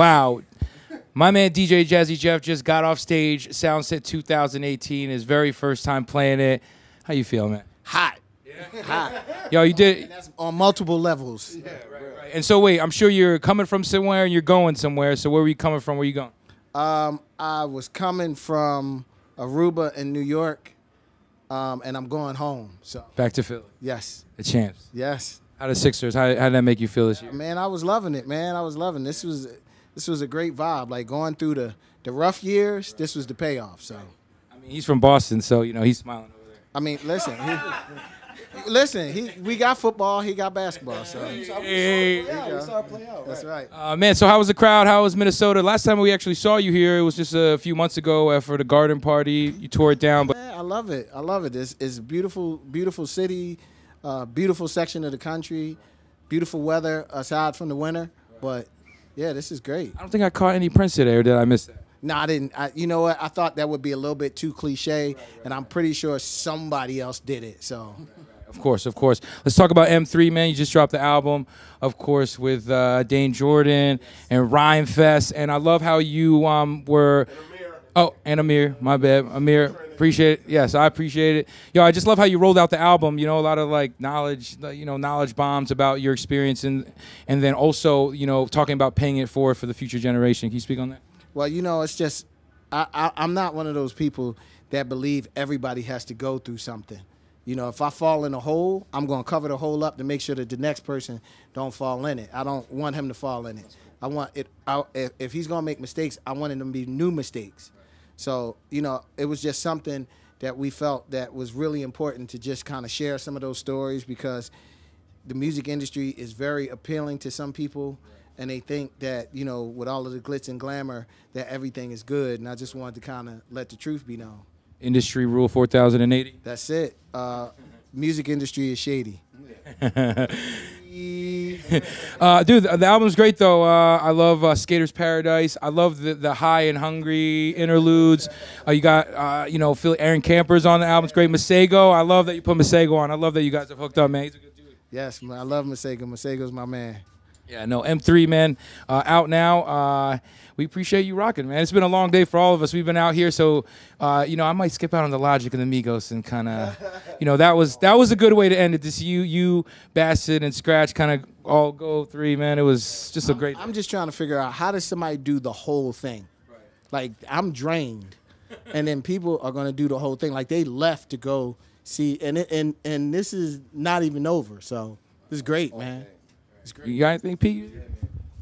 Wow. My man DJ Jazzy Jeff just got off stage. Soundset 2018, his very first time playing it. How you feel, man? Hot. Yeah. Hot. Yo, you did on multiple levels. Yeah, right, right. And so wait, I'm sure you're coming from somewhere and you're going somewhere. So where were you coming from? Where you going? Um, I was coming from Aruba in New York, um, and I'm going home. So back to Philly. Yes. The champs. Yes. How the Sixers? How how did that make you feel this year? Man, I was loving it. Man, I was loving. This was this was a great vibe. Like going through the the rough years, this was the payoff. So, I mean, he's from Boston, so you know he's smiling over there. I mean, listen. He, Listen, he we got football, he got basketball. So yeah, we out. That's right. Uh, man, so how was the crowd? How was Minnesota? Last time we actually saw you here, it was just a few months ago uh, for the garden party. You tore it down, but man, I love it. I love it. It's it's beautiful, beautiful city, uh, beautiful section of the country, beautiful weather aside from the winter, but yeah, this is great. I don't think I caught any Prince today, or did I miss that? No, I didn't. I, you know what? I thought that would be a little bit too cliche, right, right, and I'm pretty sure somebody else did it. So. Right, of course, of course. Let's talk about M3, man. You just dropped the album, of course, with uh, Dane Jordan and Rhyme Fest. And I love how you um, were. And oh, and Amir, my bad. Amir Appreciate it. Yes, I appreciate it. Yo, I just love how you rolled out the album. You know, a lot of like knowledge, you know, knowledge bombs about your experience, and and then also, you know, talking about paying it forward for the future generation. Can you speak on that? Well, you know, it's just I, I I'm not one of those people that believe everybody has to go through something. You know, if I fall in a hole, I'm going to cover the hole up to make sure that the next person don't fall in it. I don't want him to fall in it. I want it. I, if, if he's going to make mistakes, I want him to be new mistakes. So, you know, it was just something that we felt that was really important to just kind of share some of those stories because the music industry is very appealing to some people and they think that, you know, with all of the glitz and glamour that everything is good and I just wanted to kind of let the truth be known. Industry rule 4080. That's it. Uh, music industry is shady. uh, dude, the, the, album's great though. Uh, I love uh, Skater's Paradise. I love the, the High and Hungry interludes. Uh, you got uh, you know Phil, Aaron Camper's on the album. It's great. Masego. I love that you put Masego on. I love that you guys have hooked up, man. Yes, I love Masego. Masego's my man. Yeah, no, M3, man, uh, out now. Uh, we appreciate you rocking, man. It's been a long day for all of us. We've been out here, so uh, you know I might skip out on the Logic and the Migos and kind of, you know, that was that was a good way to end it. Just you, you, Bassett and Scratch kind of all go three, man. It was just a great. I'm, I'm just trying to figure out how does somebody do the whole thing. Right. Like I'm drained, and then people are gonna do the whole thing. Like they left to go see, and and and this is not even over. So it's great, man. You got anything, Pete?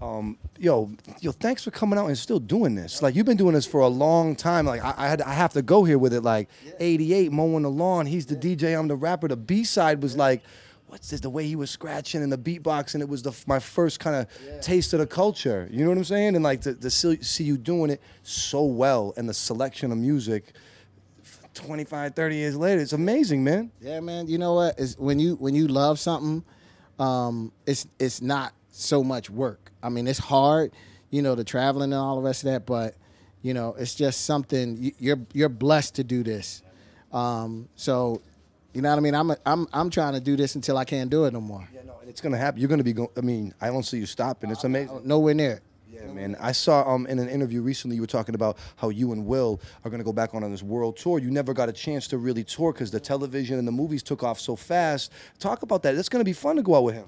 Um, yo, yo, thanks for coming out and still doing this. Like you've been doing this for a long time. Like I, I had, I have to go here with it. Like '88, mowing the lawn. He's the DJ. I'm the rapper. The B side was like, what's this? The way he was scratching and the beatboxing. It was the my first kind of yeah. taste of the culture. You know what I'm saying? And like to, to see, see you doing it so well and the selection of music. 25 30 years later it's amazing man yeah man you know what is when you when you love something um, it's it's not so much work. I mean, it's hard, you know, the traveling and all the rest of that, but you know, it's just something you're you're blessed to do this. Um, so, you know what I mean? I'm i I'm I'm trying to do this until I can't do it no more. Yeah, no, and it's gonna happen. You're gonna be going. I mean, I don't see you stopping. It's amazing. nowhere near. Yeah, man. I saw um, in an interview recently you were talking about how you and Will are going to go back on, on this world tour. You never got a chance to really tour because the television and the movies took off so fast. Talk about that. It's going to be fun to go out with him.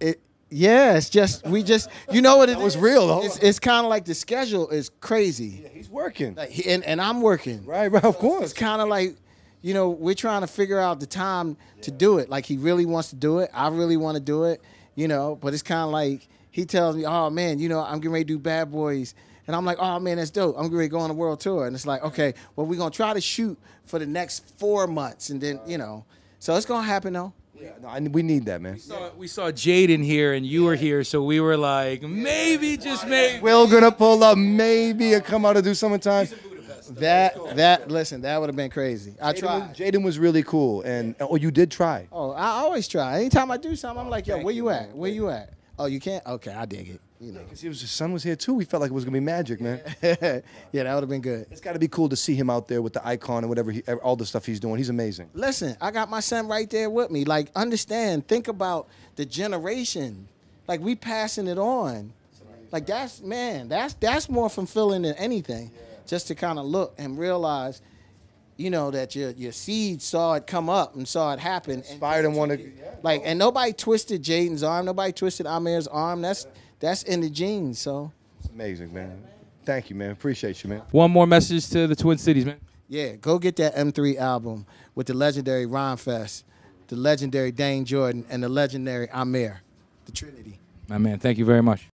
It, yeah, it's just we just you know what it was real. It's, it's kind of like the schedule is crazy. Yeah, he's working, like, he, and and I'm working. Right, right. Of course. It's kind of like you know we're trying to figure out the time yeah. to do it. Like he really wants to do it. I really want to do it. You know, but it's kind of like he tells me, "Oh man, you know, I'm getting ready to do Bad Boys." And I'm like, oh man, that's dope. I'm going to go on a world tour. And it's like, okay, well, we're going to try to shoot for the next four months. And then, you know, so it's going to happen though. Yeah, no, I, we need that, man. We saw, we saw here and you yeah. were here, so we were like, maybe, just maybe. we're gonna pull up, maybe a come out and do something time. That that listen, that would have been crazy. I Jayden tried. Jaden was really cool, and oh, you did try. Oh, I always try. Anytime I do something, I'm like, yo, where you at? Where you at? Oh, you can't? Okay, I dig it. You know, because yeah, was his son was here too. We felt like it was gonna be magic, man. yeah, that would have been good. It's got to be cool to see him out there with the icon and whatever, he, all the stuff he's doing. He's amazing. Listen, I got my son right there with me. Like, understand, think about the generation. Like, we passing it on. Like that's man, that's that's more fulfilling than anything. Yeah. Just to kind of look and realize you know that your your seed saw it come up and saw it happen. Inspired and want to yeah, like, and nobody twisted Jaden's arm. Nobody twisted Amir's arm. That's yeah. that's in the genes. So it's amazing, man. man. Thank you, man. Appreciate you, man. One more message to the Twin Cities, man. Yeah, go get that M3 album with the legendary Ron Fest, the legendary Dane Jordan, and the legendary Amir, the Trinity. My man, thank you very much.